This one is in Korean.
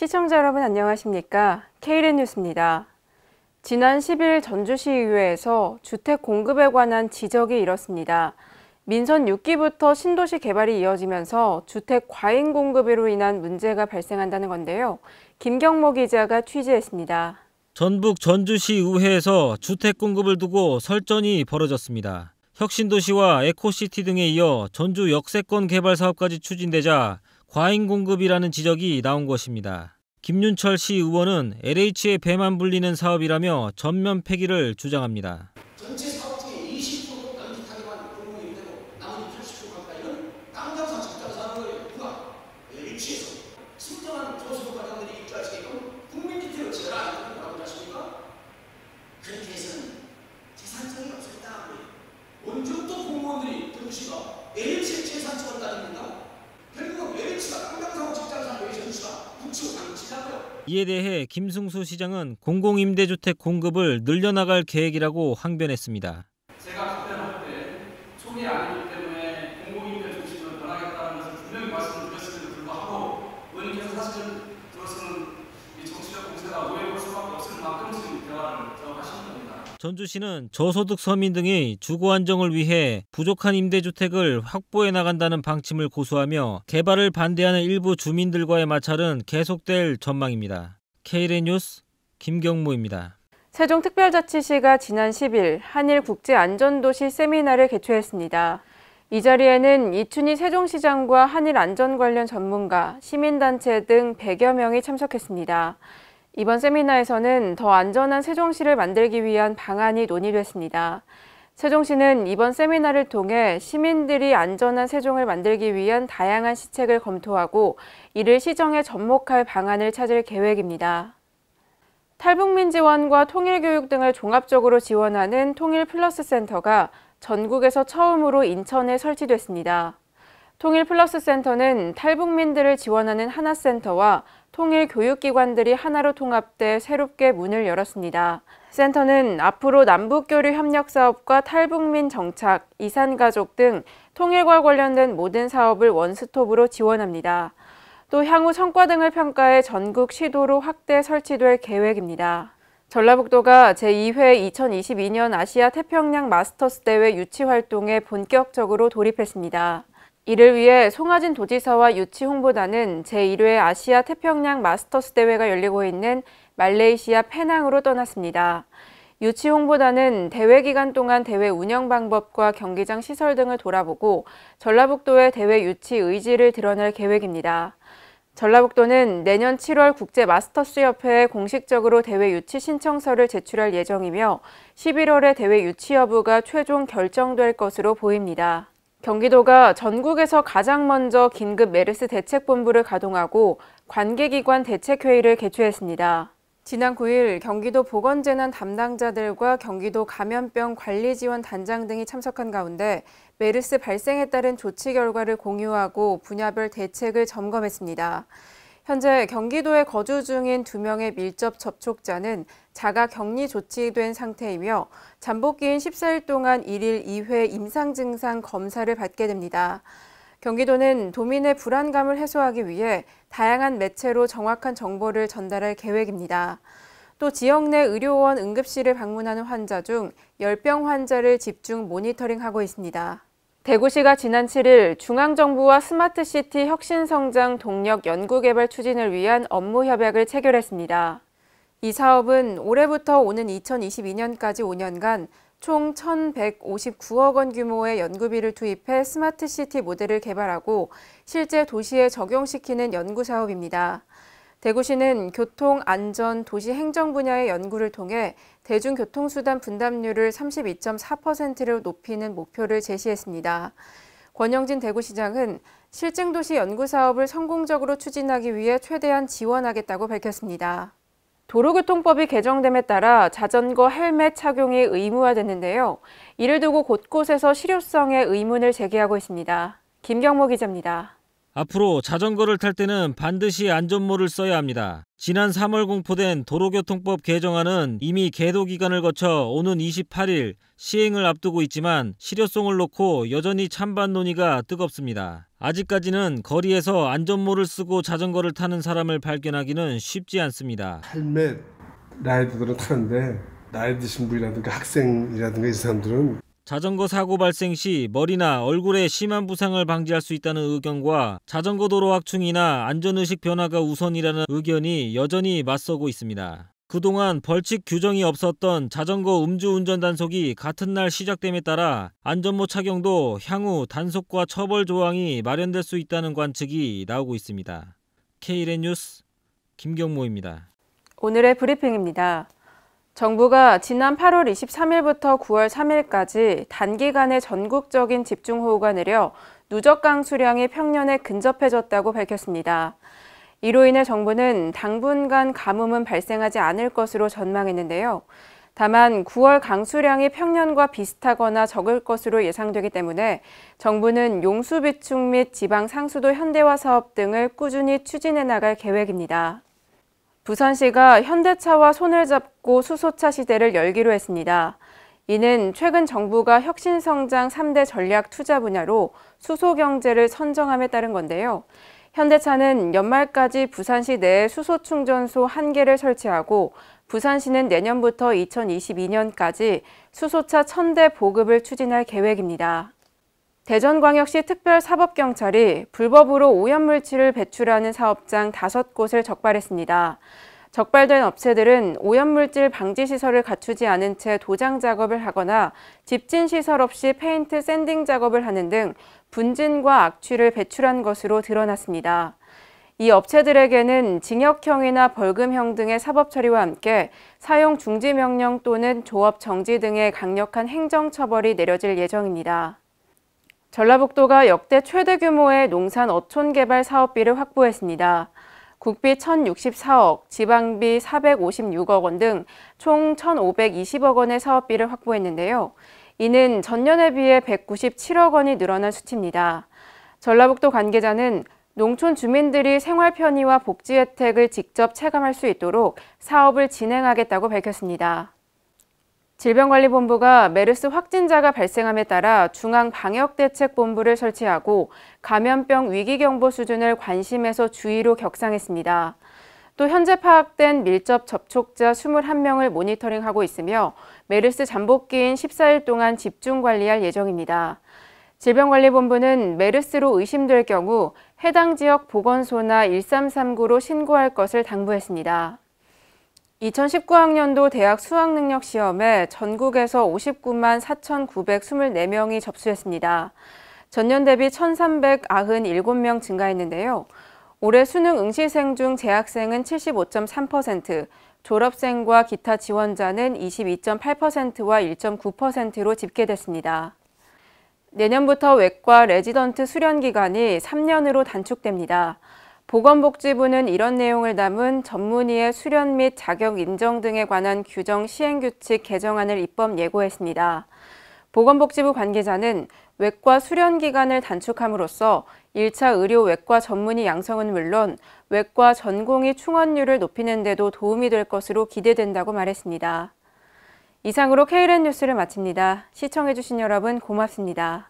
시청자 여러분 안녕하십니까? KLN 뉴스입니다. 지난 10일 전주시의회에서 주택 공급에 관한 지적이 이렇습니다 민선 6기부터 신도시 개발이 이어지면서 주택 과잉 공급으로 인한 문제가 발생한다는 건데요. 김경모 기자가 취재했습니다. 전북 전주시 의회에서 주택 공급을 두고 설전이 벌어졌습니다. 혁신도시와 에코시티 등에 이어 전주 역세권 개발 사업까지 추진되자 과잉 공급이라는 지적이 나온 것입니다. 김윤철 시 의원은 LH의 배만 불리는 사업이라며 전면 폐기를 주장합니다. 이에 대해 김승수 시장은 공공임대주택 공급을 늘려나갈 계획이라고 항변했습니다. 전주시는 저소득 서민 등의 주거 안정을 위해 부족한 임대주택을 확보해 나간다는 방침을 고수하며 개발을 반대하는 일부 주민들과의 마찰은 계속될 전망입니다. KLN 뉴스 김경무입니다. 세종특별자치시가 지난 10일 한일국제안전도시 세미나를 개최했습니다. 이 자리에는 이춘희 세종시장과 한일 안전 관련 전문가, 시민단체 등 100여 명이 참석했습니다. 이번 세미나에서는 더 안전한 세종시를 만들기 위한 방안이 논의됐습니다. 세종시는 이번 세미나를 통해 시민들이 안전한 세종을 만들기 위한 다양한 시책을 검토하고 이를 시정에 접목할 방안을 찾을 계획입니다. 탈북민 지원과 통일교육 등을 종합적으로 지원하는 통일플러스 센터가 전국에서 처음으로 인천에 설치됐습니다. 통일 플러스 센터는 탈북민들을 지원하는 하나센터와 통일 교육기관들이 하나로 통합돼 새롭게 문을 열었습니다. 센터는 앞으로 남북교류 협력 사업과 탈북민 정착, 이산가족 등 통일과 관련된 모든 사업을 원스톱으로 지원합니다. 또 향후 성과 등을 평가해 전국 시도로 확대 설치될 계획입니다. 전라북도가 제2회 2022년 아시아 태평양 마스터스 대회 유치 활동에 본격적으로 돌입했습니다. 이를 위해 송하진 도지사와 유치 홍보단은 제1회 아시아 태평양 마스터스 대회가 열리고 있는 말레이시아 페낭으로 떠났습니다. 유치 홍보단은 대회 기간 동안 대회 운영 방법과 경기장 시설 등을 돌아보고 전라북도의 대회 유치 의지를 드러낼 계획입니다. 전라북도는 내년 7월 국제 마스터스 협회에 공식적으로 대회 유치 신청서를 제출할 예정이며 11월에 대회 유치 여부가 최종 결정될 것으로 보입니다. 경기도가 전국에서 가장 먼저 긴급 메르스 대책본부를 가동하고 관계기관 대책회의를 개최했습니다. 지난 9일 경기도 보건재난 담당자들과 경기도 감염병 관리지원단장 등이 참석한 가운데 메르스 발생에 따른 조치 결과를 공유하고 분야별 대책을 점검했습니다. 현재 경기도에 거주 중인 두명의 밀접 접촉자는 자가 격리 조치된 상태이며 잠복기인 14일 동안 1일 2회 임상 증상 검사를 받게 됩니다. 경기도는 도민의 불안감을 해소하기 위해 다양한 매체로 정확한 정보를 전달할 계획입니다. 또 지역 내 의료원 응급실을 방문하는 환자 중 열병 환자를 집중 모니터링하고 있습니다. 대구시가 지난 7일 중앙정부와 스마트시티 혁신성장 동력 연구개발 추진을 위한 업무 협약을 체결했습니다. 이 사업은 올해부터 오는 2022년까지 5년간 총 1,159억 원 규모의 연구비를 투입해 스마트시티 모델을 개발하고 실제 도시에 적용시키는 연구사업입니다. 대구시는 교통 안전 도시 행정 분야의 연구를 통해 대중교통수단 분담률을 32.4%로 높이는 목표를 제시했습니다. 권영진 대구시장은 실증도시 연구 사업을 성공적으로 추진하기 위해 최대한 지원하겠다고 밝혔습니다. 도로교통법이 개정됨에 따라 자전거 헬멧 착용이 의무화됐는데요. 이를 두고 곳곳에서 실효성의 의문을 제기하고 있습니다. 김경모 기자입니다. 앞으로 자전거를 탈 때는 반드시 안전모를 써야 합니다. 지난 3월 공포된 도로교통법 개정안은 이미 계도 기간을 거쳐 오는 28일 시행을 앞두고 있지만 실효성을 놓고 여전히 찬반 논의가 뜨겁습니다. 아직까지는 거리에서 안전모를 쓰고 자전거를 타는 사람을 발견하기는 쉽지 않습니다. 헬멧 라이더들은 타는데 나이 드신 분이라든가 학생이라든가 이 사람들은 자전거 사고 발생 시 머리나 얼굴에 심한 부상을 방지할 수 있다는 의견과 자전거 도로 확충이나 안전의식 변화가 우선이라는 의견이 여전히 맞서고 있습니다. 그동안 벌칙 규정이 없었던 자전거 음주운전 단속이 같은 날 시작됨에 따라 안전모 착용도 향후 단속과 처벌 조항이 마련될 수 있다는 관측이 나오고 있습니다. KLN 뉴스 김경모입니다. 오늘의 브리핑입니다. 정부가 지난 8월 23일부터 9월 3일까지 단기간에 전국적인 집중호우가 내려 누적 강수량이 평년에 근접해졌다고 밝혔습니다. 이로 인해 정부는 당분간 가뭄은 발생하지 않을 것으로 전망했는데요. 다만 9월 강수량이 평년과 비슷하거나 적을 것으로 예상되기 때문에 정부는 용수 비축 및 지방 상수도 현대화 사업 등을 꾸준히 추진해 나갈 계획입니다. 부산시가 현대차와 손을 잡고 수소차 시대를 열기로 했습니다. 이는 최근 정부가 혁신성장 3대 전략 투자 분야로 수소경제를 선정함에 따른 건데요. 현대차는 연말까지 부산시 내 수소충전소 1개를 설치하고 부산시는 내년부터 2022년까지 수소차 1000대 보급을 추진할 계획입니다. 대전광역시 특별사법경찰이 불법으로 오염물질을 배출하는 사업장 5곳을 적발했습니다. 적발된 업체들은 오염물질 방지 시설을 갖추지 않은 채 도장 작업을 하거나 집진 시설 없이 페인트 샌딩 작업을 하는 등 분진과 악취를 배출한 것으로 드러났습니다. 이 업체들에게는 징역형이나 벌금형 등의 사법처리와 함께 사용 중지 명령 또는 조업 정지 등의 강력한 행정처벌이 내려질 예정입니다. 전라북도가 역대 최대 규모의 농산 어촌 개발 사업비를 확보했습니다. 국비 1,064억, 지방비 456억 원 등 총 1,520억 원의 사업비를 확보했는데요. 이는 전년에 비해 197억 원이 늘어난 수치입니다. 전라북도 관계자는 농촌 주민들이 생활 편의와 복지 혜택을 직접 체감할 수 있도록 사업을 진행하겠다고 밝혔습니다. 질병관리본부가 메르스 확진자가 발생함에 따라 중앙방역대책본부를 설치하고 감염병 위기경보 수준을 관심에서 주의로 격상했습니다. 또 현재 파악된 밀접 접촉자 21명을 모니터링하고 있으며 메르스 잠복기인 14일 동안 집중 관리할 예정입니다. 질병관리본부는 메르스로 의심될 경우 해당 지역 보건소나 1339로 신고할 것을 당부했습니다. 2019학년도 대학 수학능력 시험에 전국에서 59만 4,924명이 접수했습니다. 전년 대비 1,397명 증가했는데요. 올해 수능 응시생 중 재학생은 75.3%, 졸업생과 기타 지원자는 22.8%와 1.9%로 집계됐습니다. 내년부터 외과 레지던트 수련 기간이 3년으로 단축됩니다. 보건복지부는 이런 내용을 담은 전문의의 수련 및 자격 인정 등에 관한 규정 시행규칙 개정안을 입법 예고했습니다. 보건복지부 관계자는 외과 수련 기간을 단축함으로써 1차 의료 외과 전문의 양성은 물론 외과 전공의 충원률을 높이는 데도 도움이 될 것으로 기대된다고 말했습니다. 이상으로 KLN 뉴스를 마칩니다. 시청해주신 여러분 고맙습니다.